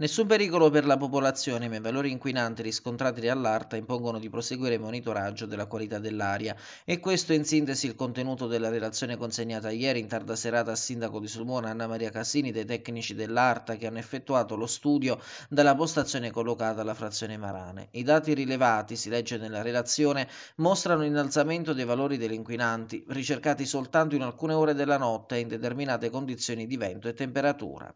Nessun pericolo per la popolazione, ma i valori inquinanti riscontrati dall'ARTA impongono di proseguire il monitoraggio della qualità dell'aria. E questo è in sintesi il contenuto della relazione consegnata ieri in tarda serata al sindaco di Sulmona Anna Maria Casini dai tecnici dell'ARTA che hanno effettuato lo studio dalla postazione collocata alla frazione Marane. I dati rilevati, si legge nella relazione, mostrano innalzamento dei valori degli inquinanti, ricercati soltanto in alcune ore della notte in determinate condizioni di vento e temperatura.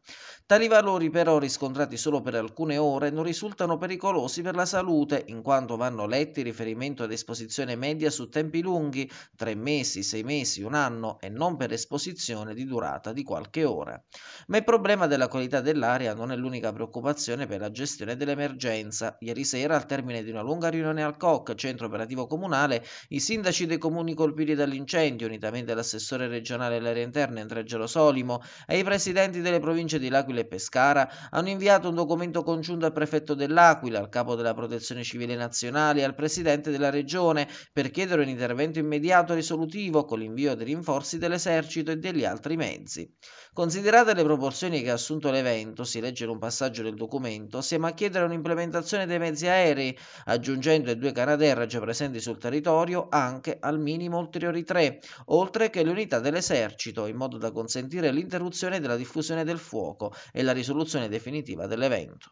Tali valori però riscontrati usati solo per alcune ore non risultano pericolosi per la salute, in quanto vanno letti in riferimento ad esposizione media su tempi lunghi, 3 mesi, 6 mesi, un anno, e non per esposizione di durata di qualche ora. Ma il problema della qualità dell'aria non è l'unica preoccupazione per la gestione dell'emergenza. Ieri sera, al termine di una lunga riunione al COC, centro operativo comunale, i sindaci dei comuni colpiti dall'incendio, unitamente all'assessore regionale dell'area interna Andrea Solimo e i presidenti delle province di L'Aquila e Pescara, hanno inviato inviato un documento congiunto al prefetto dell'Aquila, al capo della Protezione Civile Nazionale e al presidente della regione per chiedere un intervento immediato risolutivo con l'invio dei rinforzi dell'esercito e degli altri mezzi. Considerate le proporzioni che ha assunto l'evento, si legge in un passaggio del documento, siamo a chiedere un'implementazione dei mezzi aerei, aggiungendo i due Canadair già presenti sul territorio anche al minimo ulteriori tre, oltre che le unità dell'esercito, in modo da consentire l'interruzione della diffusione del fuoco e la risoluzione definitiva dell'evento.